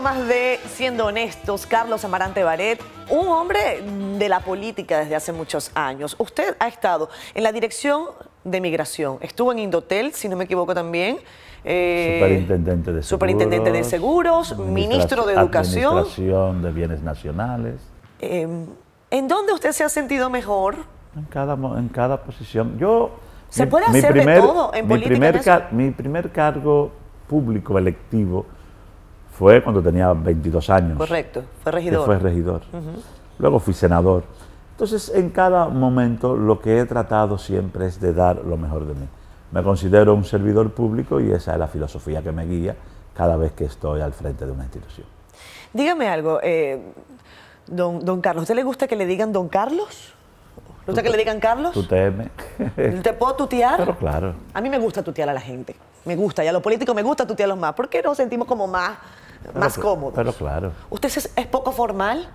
más de Siendo Honestos, Carlos Amarante Baret, un hombre de la política desde hace muchos años. Usted ha estado en la dirección de migración, estuvo en Indotel, si no me equivoco también. Eh, superintendente de seguros, superintendente de seguros ministro de Educación. Administración de Bienes Nacionales. Em, ¿En dónde usted se ha sentido mejor? En cada, en cada posición. Yo, ¿Se puede hacer de todo en mi política? Primer, mi primer cargo público electivo fue cuando tenía 22 años. Correcto, fue regidor. fue regidor. Luego fui senador. Entonces, en cada momento lo que he tratado siempre es de dar lo mejor de mí. Me considero un servidor público y esa es la filosofía que me guía cada vez que estoy al frente de una institución. Dígame algo, eh, don, don Carlos, ¿usted le gusta que le digan don Carlos? ¿Le gusta que le digan Carlos? ¿Te puedo tutear? Pero claro. A mí me gusta tutear a la gente. Me gusta, y a los políticos me gusta tutearlos más. ¿Por qué sentimos como más más cómodos. Pero claro. ¿Usted es, poco formal?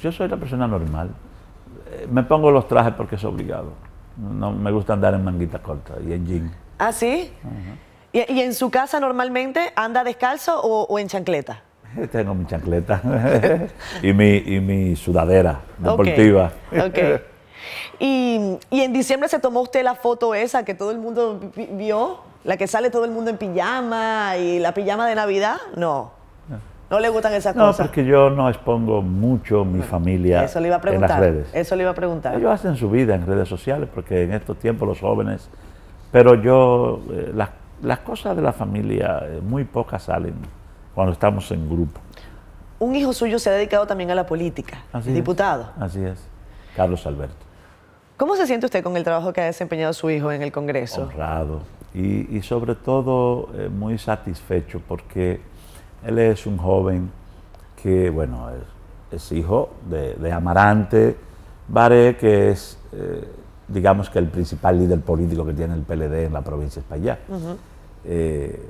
Yo soy la persona normal. Eh, me pongo los trajes porque es obligado. No me gusta andar en manguita corta y en jean. ¿Ah, sí? ¿Y, en su casa normalmente anda descalzo o, en chancleta? Tengo mi chancleta y, mi, mi sudadera deportiva. Y, en diciembre se tomó usted la foto esa que todo el mundo vio, la que sale todo el mundo en pijama y la pijama de Navidad. No. ¿No le gustan esas cosas? No, porque yo no expongo mucho mi familia eso le iba a preguntar, en las redes. Eso le iba a preguntar. Ellos hacen su vida en redes sociales porque en estos tiempos los jóvenes... Pero yo, eh, las, cosas de la familia, eh, muy pocas salen cuando estamos en grupo. Un hijo suyo se ha dedicado también a la política, diputado. Así es, Carlos Alberto. ¿Cómo se siente usted con el trabajo que ha desempeñado su hijo en el Congreso? Honrado y, sobre todo eh, muy satisfecho porque él es un joven que, bueno, es, hijo de, Amarante Baré, que es, eh, digamos que el principal líder político que tiene el PLD en la provincia de España. Eh,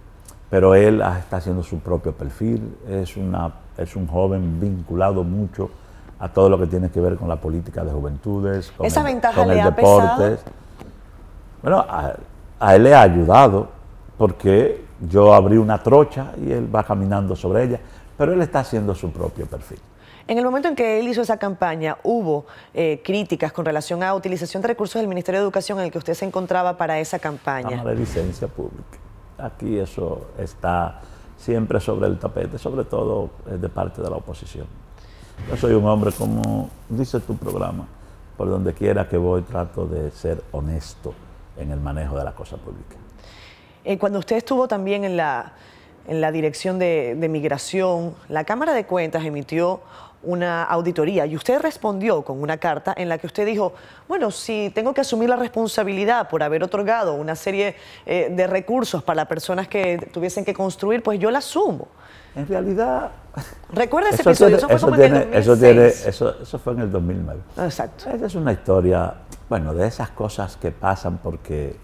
pero él está haciendo su propio perfil, es, una, es un joven vinculado mucho a todo lo que tiene que ver con la política de juventudes, con Esa el, deporte. Bueno, a, él le ha ayudado porque yo abrí una trocha y él va caminando sobre ella, pero él está haciendo su propio perfil. En el momento en que él hizo esa campaña, hubo eh, críticas con relación a utilización de recursos del Ministerio de Educación en el que usted se encontraba para esa campaña. La licencia pública. Aquí eso está siempre sobre el tapete, sobre todo eh, de parte de la oposición. Yo soy un hombre, como dice tu programa, por donde quiera que voy trato de ser honesto en el manejo de la cosa pública. Eh, cuando usted estuvo también en la, en la dirección de migración, la Cámara de Cuentas emitió una auditoría y usted respondió con una carta en la que usted dijo, bueno, si tengo que asumir la responsabilidad por haber otorgado una serie eh, de recursos para personas que tuviesen que construir, pues yo la asumo. En realidad... Recuerda ese episodio, eso fue en el 2006. Eso, fue en el 2009. Exacto. Esa es una historia, bueno, de esas cosas que pasan porque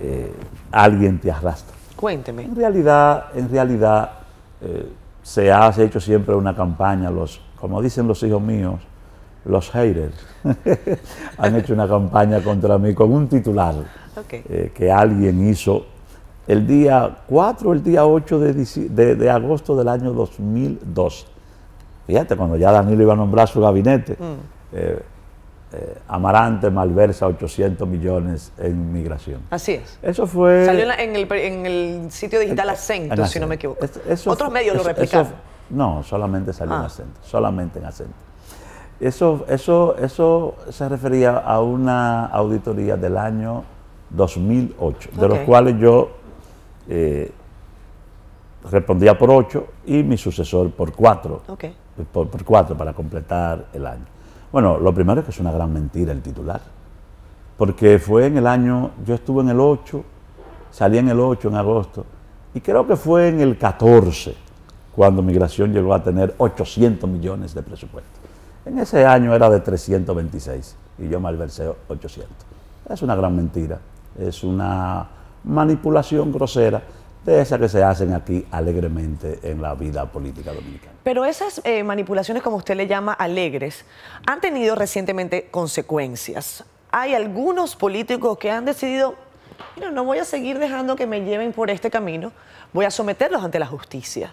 eh, alguien te arrastra. Cuénteme. En realidad, en realidad eh, se ha hecho siempre una campaña, los como dicen los hijos míos, los haters han hecho una campaña contra mí con un titular eh, que alguien hizo el día 4, el día 8 de, agosto del año 2002. Fíjate, cuando ya Danilo iba a nombrar su gabinete, mm. eh, eh, Amarante malversa 800 millones en migración. Así es. Eso fue... Salió en, el, sitio digital Acento, si no me equivoco. Otros medios lo replicaron. No, solamente salió en acento, ah. solamente en acento. Eso, eso, eso se refería a una auditoría del año 2008, de los cuales yo eh, respondía por ocho y mi sucesor por cuatro, por, cuatro para completar el año. Bueno, lo primero es que es una gran mentira el titular, porque fue en el año, yo estuve en el 8, salí en el 8 en agosto, y creo que fue en el 14 cuando migración llegó a tener 800 millones de presupuesto. En ese año era de 326 y yo malversé 800. Es una gran mentira, es una manipulación grosera de esas que se hacen aquí alegremente en la vida política dominicana. Pero esas eh, manipulaciones, como usted le llama, alegres, han tenido recientemente consecuencias. Hay algunos políticos que han decidido, no voy a seguir dejando que me lleven por este camino, voy a someterlos ante la justicia.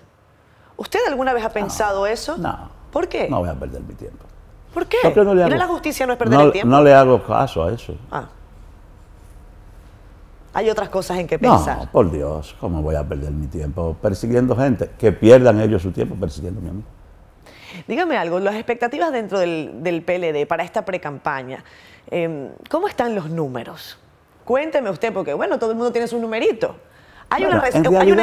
¿Usted alguna vez ha pensado eso? No. ¿Por qué? No voy a perder mi tiempo. ¿Por qué? Porque no la justicia no es perder el tiempo. No le hago caso a eso. Ah. Hay otras cosas en que pensar. No, por Dios, ¿cómo voy a perder mi tiempo persiguiendo gente? Que pierdan ellos su tiempo persiguiendo a mí. Dígame algo, las expectativas dentro del, PLD para esta precampaña, campaña em, ¿cómo están los números? Cuénteme usted, porque bueno, todo el mundo tiene su numerito. Hay, una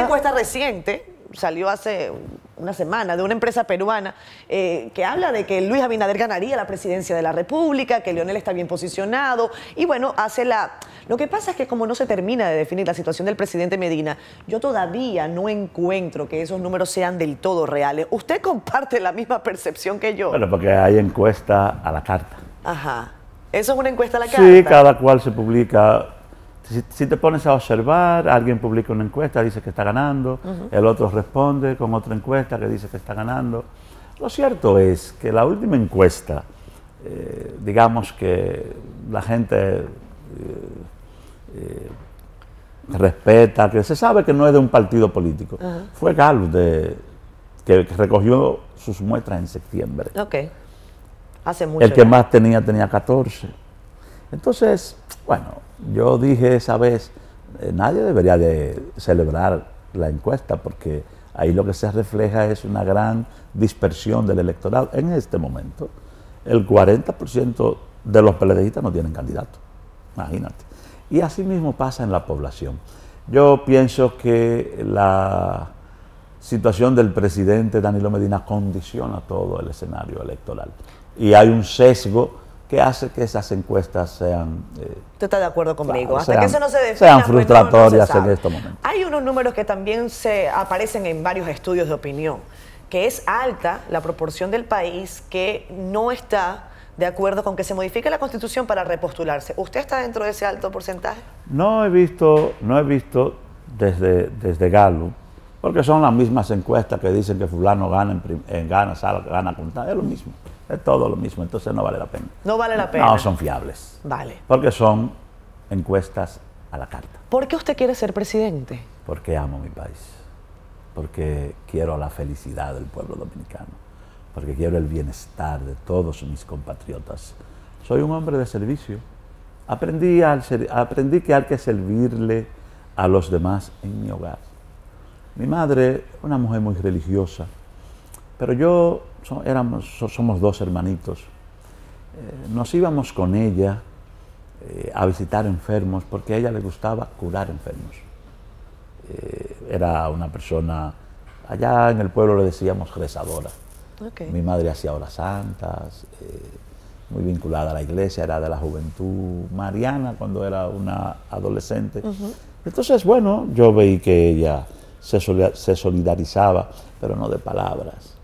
encuesta reciente salió hace una semana de una empresa peruana eh, que habla de que Luis Abinader ganaría la presidencia de la República, que Leonel está bien posicionado y bueno, hace la... Lo que pasa es que como no se termina de definir la situación del presidente Medina, yo todavía no encuentro que esos números sean del todo reales. ¿Usted comparte la misma percepción que yo? Bueno, porque hay encuesta a la carta. Ajá. Eso es una encuesta a la carta. Sí, cada cual se publica si, te pones a observar, alguien publica una encuesta, dice que está ganando, el otro responde con otra encuesta que dice que está ganando. Lo cierto es que la última encuesta, eh, digamos que la gente eh, eh, respeta, que se sabe que no es de un partido político, fue Galo, de, que, recogió sus muestras en septiembre. Ok. Hace mucho el que más tenía tenía 14 entonces, bueno, yo dije esa vez, eh, nadie debería de celebrar la encuesta porque ahí lo que se refleja es una gran dispersión del electoral. En este momento, el 40% de los peledeístas no tienen candidato, imagínate. Y así mismo pasa en la población. Yo pienso que la situación del presidente Danilo Medina condiciona todo el escenario electoral. Y hay un sesgo que hace que esas encuestas sean... Eh, de acuerdo conmigo? que no se frustratorias en este momento. Hay unos números que también se aparecen en varios estudios de opinión, que es alta la proporción del país que no está de acuerdo con que se modifique la Constitución para repostularse. ¿Usted está dentro de ese alto porcentaje? No he visto, no he visto desde, desde porque son las mismas encuestas que dicen que fulano gana, en, gana, sal, gana, tal es lo mismo, es todo lo mismo, entonces no vale la pena. No vale la pena. No, son fiables. Vale. Porque son encuestas a la carta. ¿Por qué usted quiere ser presidente? Porque amo mi país, porque quiero la felicidad del pueblo dominicano, porque quiero el bienestar de todos mis compatriotas. Soy un hombre de servicio. aprendí que hay que servirle a los demás en mi hogar mi madre, una mujer muy religiosa, pero yo éramos, somos dos hermanitos. Eh, nos íbamos con ella eh, a visitar enfermos porque a ella le gustaba curar enfermos. Eh, era una persona, allá en el pueblo le decíamos rezadora. Mi madre hacía horas santas, muy vinculada a la iglesia, era de la juventud mariana cuando era una adolescente. Entonces, bueno, yo veí que ella se, solidarizaba, pero no de palabras.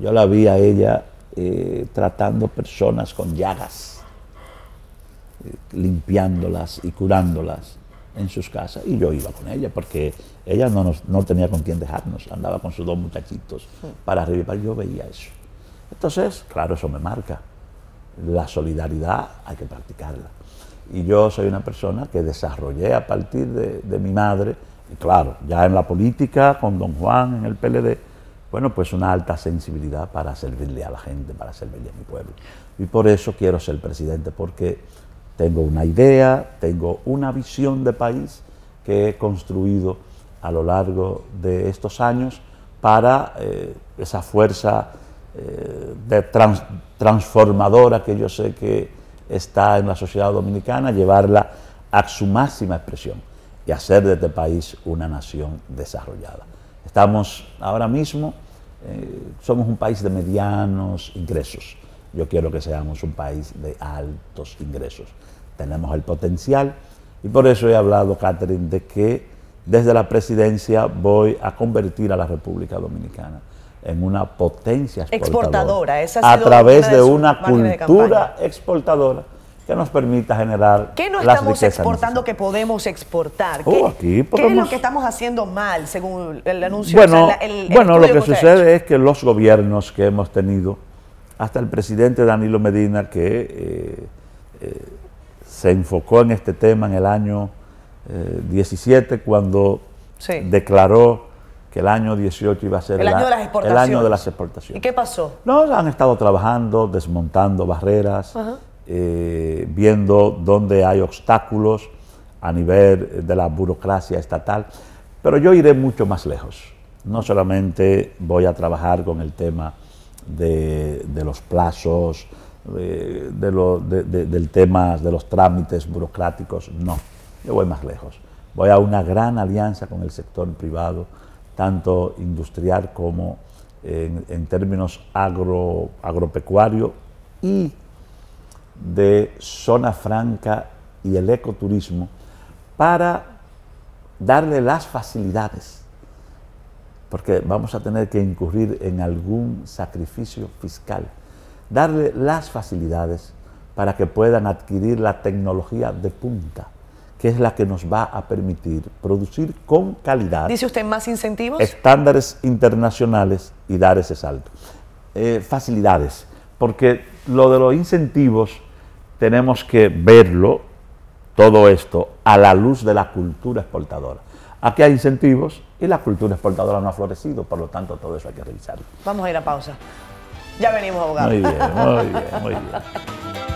Yo la vi a ella eh, tratando personas con llagas, eh, limpiándolas y curándolas en sus casas. Y yo iba con ella, porque ella no, tenía con quién dejarnos, andaba con sus dos muchachitos para arriba Yo veía eso. Entonces, claro, eso me marca. La solidaridad hay que practicarla. Y yo soy una persona que desarrollé a partir de, de mi madre claro, ya en la política, con don Juan, en el PLD, bueno, pues una alta sensibilidad para servirle a la gente, para servirle a mi pueblo. Y por eso quiero ser presidente, porque tengo una idea, tengo una visión de país que he construido a lo largo de estos años para eh, esa fuerza eh, de transformadora que yo sé que está en la sociedad dominicana, llevarla a su máxima expresión y hacer de este país una nación desarrollada. Estamos ahora mismo, eh, somos un país de medianos ingresos. Yo quiero que seamos un país de altos ingresos. Tenemos el potencial y por eso he hablado, Catherine, de que desde la presidencia voy a convertir a la República Dominicana en una potencia exportadora, a través de, una cultura exportadora que nos permita generar. ¿Qué no estamos exportando que podemos exportar? Oh, ¿Qué, es lo que estamos haciendo mal según el anuncio? Bueno, bueno lo que, sucede es que los gobiernos que hemos tenido, hasta el presidente Danilo Medina, que eh, eh, se enfocó en este tema en el año 17, eh, cuando declaró que el año 18 iba a ser el, año, de las exportaciones. el año de las exportaciones. ¿Y qué pasó? No, han estado trabajando, desmontando barreras. Eh, viendo dónde hay obstáculos a nivel de la burocracia estatal, pero yo iré mucho más lejos. No solamente voy a trabajar con el tema de, los plazos, de, del tema de los trámites burocráticos, no, yo voy más lejos. Voy a una gran alianza con el sector privado, tanto industrial como en, términos agro, agropecuario y de Zona Franca y el ecoturismo para darle las facilidades, porque vamos a tener que incurrir en algún sacrificio fiscal, darle las facilidades para que puedan adquirir la tecnología de punta que es la que nos va a permitir producir con calidad. Dice usted más incentivos. Estándares internacionales y dar ese salto. Eh, facilidades, porque lo de los incentivos tenemos que verlo, todo esto, a la luz de la cultura exportadora. Aquí hay incentivos y la cultura exportadora no ha florecido, por lo tanto todo eso hay que revisarlo. Vamos a ir a pausa. Ya venimos, abogados. Muy bien, muy bien, muy bien.